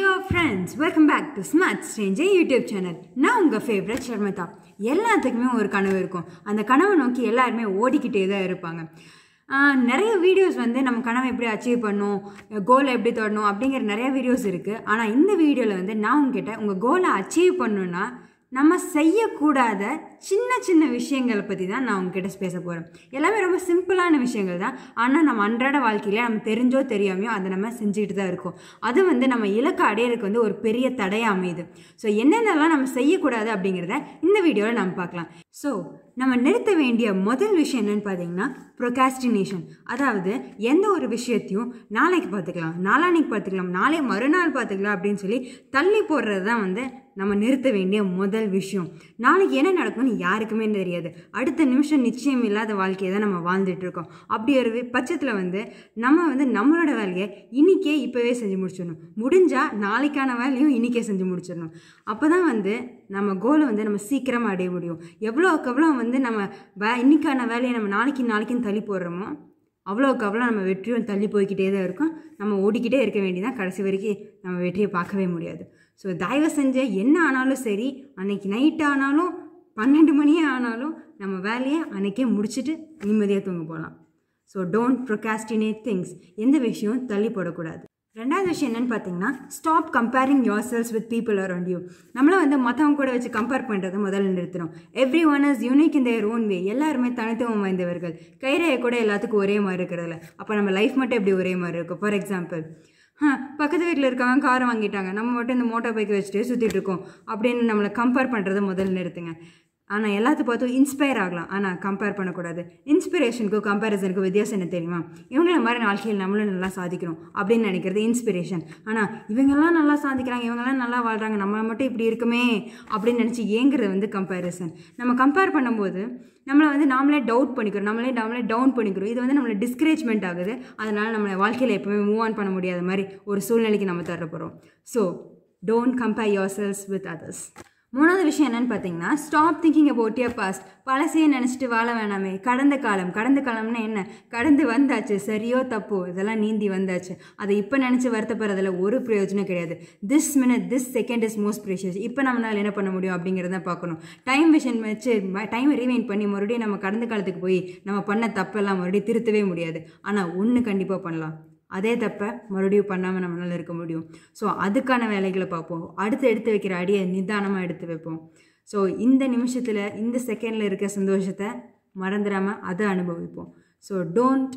dear friends welcome back to smart stranger YouTube channel நான் உங்கள் favourite ஷர்மதா எல்லாத்துக்குமே ஒரு கனவு இருக்கும் அந்த கனவை நோக்கி எல்லாருமே ஓடிக்கிட்டே தான் இருப்பாங்க நிறைய வீடியோஸ் வந்து நம்ம கனவை எப்படி அச்சீவ் பண்ணும் கோலை எப்படி தொடணும் அப்படிங்கிற நிறைய வீடியோஸ் இருக்குது ஆனால் இந்த வீடியோவில் வந்து நான் உங்ககிட்ட உங்கள் கோலை அச்சீவ் பண்ணணுன்னா நம்ம செய்யக்கூடாத சின்ன சின்ன விஷயங்களை பற்றி தான் நான் உங்ககிட்ட பேச போகிறேன் எல்லாமே ரொம்ப சிம்பிளான விஷயங்கள் தான் ஆனால் நம்ம அன்றாட வாழ்க்கையில் நம்ம தெரிஞ்சோ தெரியாமையோ அதை நம்ம செஞ்சுக்கிட்டு தான் இருக்கோம் அது வந்து நம்ம இலக்கு அடையிறதுக்கு வந்து ஒரு பெரிய தடையாக அமையுது ஸோ என்னென்னலாம் நம்ம செய்யக்கூடாது அப்படிங்கிறத இந்த வீடியோவில் நம்ம பார்க்கலாம் ஸோ நம்ம நிறுத்த வேண்டிய முதல் விஷயம் என்னென்னு பார்த்தீங்கன்னா ப்ரொகாஸ்டினேஷன் அதாவது எந்த ஒரு விஷயத்தையும் நாளைக்கு பார்த்துக்கலாம் நாளானைக்கு பார்த்துக்கலாம் நாளை மறுநாள் பார்த்துக்கலாம் அப்படின்னு சொல்லி தள்ளி போடுறது தான் வந்து நம்ம நிறுத்த வேண்டிய முதல் விஷயம் நாளைக்கு என்ன நடக்கும்னு யாருக்குமே தெரியாது அடுத்த நிமிஷம் நிச்சயம் இல்லாத வாழ்க்கையை தான் நம்ம வாழ்ந்துட்டுருக்கோம் அப்படி ஒரு பட்சத்தில் வந்து நம்ம வந்து நம்மளோட வேலையை இன்றைக்கே இப்போவே செஞ்சு முடிச்சிடணும் முடிஞ்சால் நாளைக்கான வேலையும் இன்றைக்கே செஞ்சு முடிச்சிடணும் அப்போ தான் வந்து நம்ம கோலை வந்து நம்ம சீக்கிரமாக அடைய முடியும் எவ்வளோக்கு எவ்வளோ வந்து நம்ம வே இன்றைக்கான வேலையை நம்ம நாளைக்கு நாளைக்குன்னு தள்ளி போடுறோமோ அவ்வளோக்கு அவ்வளோ நம்ம வெற்றியும் தள்ளி போய்கிட்டே தான் இருக்கும் நம்ம ஓடிக்கிட்டே இருக்க வேண்டியதான் கடைசி வரைக்கும் நம்ம வெற்றியை பார்க்கவே முடியாது ஸோ தயவு செஞ்ச என்ன ஆனாலும் சரி அன்னைக்கு நைட் ஆனாலும் பன்னெண்டு மணியே ஆனாலும் நம்ம வேலையை அன்றைக்கே முடிச்சுட்டு நிம்மதியாக தூங்க போகலாம் ஸோ டோன்ட் ப்ரொகாஸ்டினேட் திங்ஸ் எந்த விஷயம் தள்ளி போடக்கூடாது ரெண்டாவது விஷயம் என்னென்னு பார்த்தீங்கன்னா stop comparing yourself with people around you நம்மளை வந்து மற்றவங்க கூட வச்சு கம்பேர் பண்ணுறது முதல்ல நிறுத்தணும் everyone is unique in their own way எல்லாருமே தனித்துவம் வாய்ந்தவர்கள் கைரையை கூட எல்லாத்துக்கும் ஒரே மாதிரி இருக்கிறதுல அப்போ நம்ம லைஃப் மட்டும் எப்படி ஒரே மாதிரி இருக்கும் ஃபார் எக்ஸாம்பிள் பக்கத்து வீட்டில் இருக்கவங்க காரை வாங்கிட்டாங்க நம்ம மட்டும் இந்த மோட்டார் பைக்கை வச்சுட்டு சுற்றிட்டு இருக்கோம் அப்படின்னு நம்மளை கம்பேர் பண்ணுறதை முதல்ல நிறுத்துங்க ஆனால் எல்லாத்தையும் பார்த்தும் இன்ஸ்பயர் ஆகலாம் ஆனால் கம்பேர் பண்ணக்கூடாது இன்ஸ்பிரேஷனுக்கும் கம்பேரிசனுக்கும் வித்தியாசம் என்ன தெரியுமா இவங்கள மாதிரி வாழ்க்கையில் நம்மளும் நல்லா சாதிக்கணும் அப்படின்னு நினைக்கிறது இன்ஸ்பிரேஷன் ஆனால் இவங்கெல்லாம் நல்லா சாதிக்கிறாங்க இவங்கெல்லாம் நல்லா வாழ்கிறாங்க நம்மளை மட்டும் இப்படி இருக்குமே அப்படின்னு நினச்சி ஏங்குறது வந்து கம்பேரிசன் நம்ம கம்பேர் பண்ணும்போது நம்மளை வந்து நாமளே டவுட் பண்ணிக்கிறோம் நம்மளே நம்மளே டவுன் பண்ணிக்கிறோம் இது வந்து நம்மளை டிஸ்கரேஜ்மெண்ட் ஆகுது அதனால் நம்மளை வாழ்க்கையில் எப்போவுமே மூவ் ஆன் பண்ண முடியாத மாதிரி ஒரு சூழ்நிலைக்கு நம்ம போகிறோம் so don't compare yourself with others மூணாவது விஷயம் என்னென்னு பார்த்தீங்கன்னா stop thinking about your past பழசையே நினச்சிட்டு வாழ வேணாமே கடந்த காலம் கடந்த காலம்னா என்ன கடந்து வந்தாச்சு சரியோ தப்போ இதெல்லாம் நீந்தி வந்தாச்சு அதை இப்போ நினச்சி வருத்தப்படுறதுல ஒரு பிரயோஜனம் கிடையாது this minute this second is most precious இப்போ நம்மளால் என்ன பண்ண முடியும் அப்படிங்கிறத பார்க்கணும் டைம் விஷன் வச்சு டைம் ரீவைன் பண்ணி மறுபடியும் நம்ம கடந்த காலத்துக்கு போய் நம்ம பண்ண தப்பெல்லாம் மறுபடியும் திருத்தவே முடியாது ஆனால் ஒன்று கண்டிப்பாக பண்ணலாம் அதே தப்பை மறுபடியும் பண்ணாமல் நம்மளால் இருக்க முடியும் ஸோ அதுக்கான வேலைகளை பார்ப்போம் அடுத்து எடுத்து வைக்கிற அடியை நிதானமாக எடுத்து வைப்போம் ஸோ இந்த நிமிஷத்தில் இந்த செகண்டில் இருக்க சந்தோஷத்தை மறந்துடாமல் அதை அனுபவிப்போம் so don't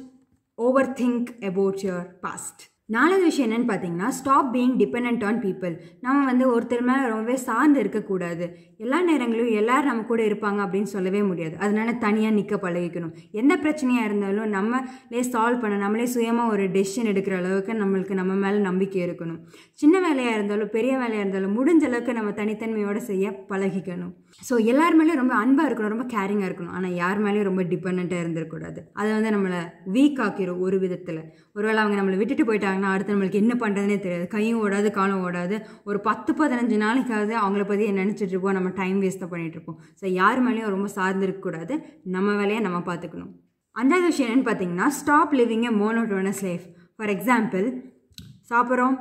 overthink about your past நாலாவது விஷயம் என்னென்னு பார்த்தீங்கன்னா stop being depend on people நம்ம வந்து ஒருத்தர் மேலே ரொம்பவே சார்ந்து இருக்கக்கூடாது எல்லா நேரங்களும் எல்லோரும் நம்ம கூட இருப்பாங்க அப்படின்னு சொல்லவே முடியாது அதனால தனியாக நிற்க பழகிக்கணும் எந்த பிரச்சனையாக இருந்தாலும் நம்மளே சால்வ் பண்ண நம்மளே சுயமாக ஒரு டெசிஷன் எடுக்கிற அளவுக்கு நம்மளுக்கு நம்ம மேலே நம்பிக்கை இருக்கணும் சின்ன வேலையாக இருந்தாலும் பெரிய வேலையாக இருந்தாலும் முடிஞ்ச அளவுக்கு நம்ம தனித்தன்மையோடு செய்ய பழகிக்கணும் ஸோ எல்லார் மேலேயும் ரொம்ப அன்பாக இருக்கணும் ரொம்ப கேரிங்காக இருக்கணும் ஆனால் யார் மேலேயும் ரொம்ப டிபெண்ட்டாக இருந்துருக்கூடாது அதை வந்து நம்மளை வீக் ஆக்கிடும் ஒரு விதத்தில் ஒருவேளை அவங்க நம்மளை விட்டுட்டு போயிட்டாங்க ஆனால் அடுத்து நம்மளுக்கு என்ன பண்ணுறதுனே தெரியாது கையும் ஓடாது காலும் ஓடாது ஒரு பத்து பதினஞ்சு நாளைக்காவது அவங்கள பற்றி நினச்சிட்டு இருப்போம் நம்ம டைம் வேஸ்ட்டாக பண்ணிகிட்ருப்போம் ஸோ யார் மேலேயும் ரொம்ப இருக்கக்கூடாது நம்ம வேலையை நம்ம பார்த்துக்கணும் அஞ்சாவது விஷயம் என்னென்னு பார்த்தீங்கன்னா stop living a monotonous life for example சாப்பிட்றோம்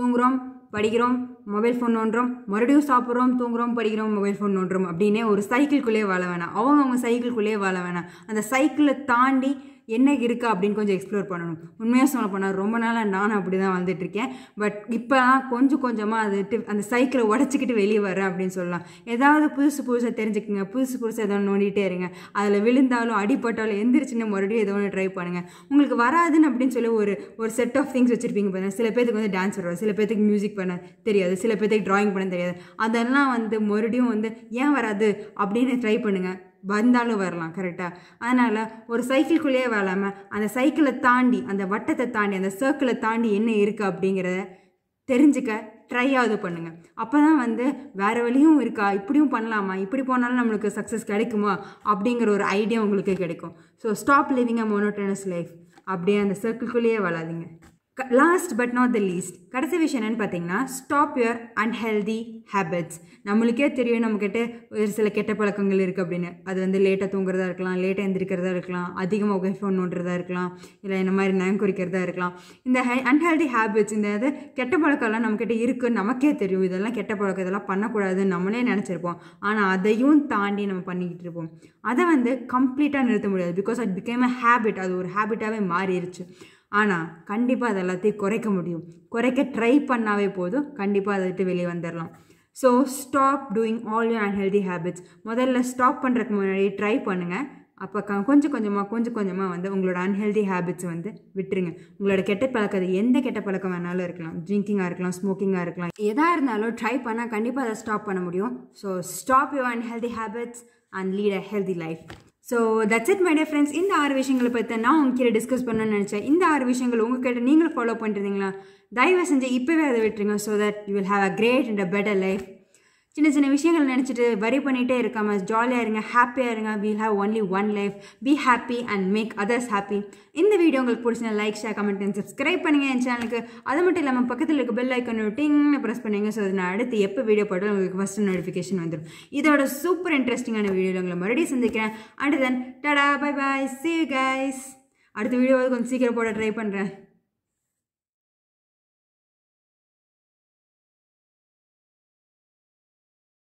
தூங்குகிறோம் படிக்கிறோம் மொபைல் ஃபோன் நோண்டுறோம் மறுபடியும் சாப்பிட்றோம் தூங்குறோம் படிக்கிறோம் மொபைல் ஃபோன் நோண்டுறோம் அப்படின்னே ஒரு சைக்கிள்குள்ளேயே வாழ வேணாம் அவங்கவுங்க சைக்கிள்குள்ளேயே வாழ வேணாம் அந்த சைக்கிளை தாண்டி என்ன இருக்குது அப்படின்னு கொஞ்சம் எக்ஸ்ப்ளோர் பண்ணணும் உண்மையாக சொல்ல போனால் ரொம்ப நாளாக நான் அப்படி தான் வந்துட்டுருக்கேன் பட் இப்போ கொஞ்சம் கொஞ்சமாக அது அந்த சைக்கிளை உடச்சிக்கிட்டு வெளியே வரேன் அப்படின்னு சொல்லலாம் ஏதாவது புதுசு புதுசாக தெரிஞ்சுக்கோங்க புதுசு புதுசாக எதோ நோண்டிகிட்டே இருங்க அதில் விழுந்தாலும் அடிப்பட்டாலும் எந்திரிச்சுன்னு மறுபடியும் ஏதோ ஒன்று ட்ரை பண்ணுங்கள் உங்களுக்கு வராதுன்னு அப்படின்னு சொல்லி ஒரு ஒரு செட் ஆஃப் திங்ஸ் வச்சுருப்பீங்க பாருங்கள் சில பேருக்கு வந்து டான்ஸ் வருவாங்க சில பேருக்கு மியூசிக் பண்ண தெரியாது சில பேருக்கு ட்ராயிங் பண்ண தெரியாது அதெல்லாம் வந்து மறுபடியும் வந்து ஏன் வராது அப்படின்னு ட்ரை பண்ணுங்கள் வந்தாலும் வரலாம் கரெக்டாக அதனால் ஒரு சைக்கிள்குள்ளேயே வராமல் அந்த சைக்கிளை தாண்டி அந்த வட்டத்தை தாண்டி அந்த சர்க்கிளை தாண்டி என்ன இருக்குது அப்படிங்கிறத தெரிஞ்சுக்க ட்ரையாவது பண்ணுங்கள் அப்போ தான் வந்து வேறு வழியும் இருக்கா இப்படியும் பண்ணலாமா இப்படி போனாலும் நம்மளுக்கு சக்ஸஸ் கிடைக்குமா அப்படிங்கிற ஒரு ஐடியா உங்களுக்கு கிடைக்கும் so stop living a monotonous life அப்படியே அந்த சர்க்கிள்குள்ளேயே வளாதீங்க last but not the least கடைசி விஷயம் என்னென்னு பார்த்தீங்கன்னா ஸ்டாப் யுவர் அன்ஹெல்தி ஹேபிட்ஸ் நம்மளுக்கே தெரியும் நம்மக்கிட்ட ஒரு சில கெட்ட பழக்கங்கள் இருக்குது அப்படின்னு அது வந்து லேட்டாக தூங்குறதா இருக்கலாம் லேட்டாக எந்திரிக்கிறதா இருக்கலாம் அதிகமாக மொபைல் ஃபோன் நோண்டுறதா இருக்கலாம் இல்லை இந்த மாதிரி நயம் குறிக்கிறதா இருக்கலாம் இந்த அன்ஹெல்தி ஹேபிட்ஸ் இந்த இது கெட்ட பழக்கம்லாம் நம்மக்கிட்ட இருக்குது நமக்கே தெரியும் இதெல்லாம் கெட்ட பழக்கம் இதெல்லாம் பண்ணக்கூடாதுன்னு நம்மளே நினச்சிருப்போம் ஆனால் அதையும் தாண்டி நம்ம பண்ணிக்கிட்டு இருப்போம் அதை வந்து கம்ப்ளீட்டாக நிறுத்த முடியாது because it became a habit அது ஒரு ஹேபிட்டாகவே மாறிடுச்சு ஆனால் கண்டிப்பாக அது எல்லாத்தையும் குறைக்க முடியும் குறைக்க ட்ரை பண்ணாவே போதும் கண்டிப்பாக அதை விட்டு வெளியே வந்துடலாம் so stop doing all your unhealthy habits முதல்ல ஸ்டாப் பண்ணுறதுக்கு முன்னாடி ட்ரை பண்ணுங்கள் அப்போ க கொஞ்சம் கொஞ்சமாக கொஞ்சம் கொஞ்சமாக வந்து உங்களோட அன்ஹெல்தி ஹேபிட்ஸ் வந்து விட்டுருங்க உங்களோட கெட்ட பழக்கம் அது எந்த கெட்ட பழக்கம் வேணாலும் இருக்கலாம் ட்ரிங்கிங்காக இருக்கலாம் ஸ்மோக்கிங்காக இருக்கலாம் எதாக இருந்தாலும் ட்ரை பண்ணால் கண்டிப்பாக அதை ஸ்டாப் பண்ண முடியும் so stop your unhealthy habits and lead a healthy life so that's it day friends இந்த ஆறு விஷயங்களை பற்றி நான் உங்ககிட்ட டிஸ்கஸ் பண்ணணும்னு நினச்சேன் இந்த ஆறு விஷயங்கள் உங்ககிட்ட நீங்களும் ஃபாலோ பண்ணுறீங்களா தயவு செஞ்சு இப்போவே அதை விட்டுருங்க so that you will have a great and a better life சின்ன சின்ன விஷயங்கள் நினச்சிட்டு வரி பண்ணிகிட்டே இருக்காமல் ஜாலியாக இருங்க ஹாப்பியாக இருங்க we'll have only one life be happy and make others happy இந்த வீடியோ உங்களுக்கு பிடிச்சினா like share comment and subscribe பண்ணுங்கள் என் சேனலுக்கு அது மட்டும் இல்லாமல் பக்கத்தில் இருக்க பெல் ஐக்கன் டிங்னு ப்ரெஸ் பண்ணுங்கள் ஸோ நான் அடுத்து எப்போ வீடியோ போட்டாலும் உங்களுக்கு ஃபஸ்ட்டு நோட்டிஃபிகேஷன் வந்துடும் இதோட சூப்பர் இன்ட்ரெஸ்டிங்கான வீடியோவில் உங்களை மறுபடியும் சந்திக்கிறேன் அண்ட் தென் டடா பை பாய் சி கைஸ் அடுத்த வீடியோவை கொஞ்சம் சீக்கிரம் போட ட்ரை பண்ணுறேன்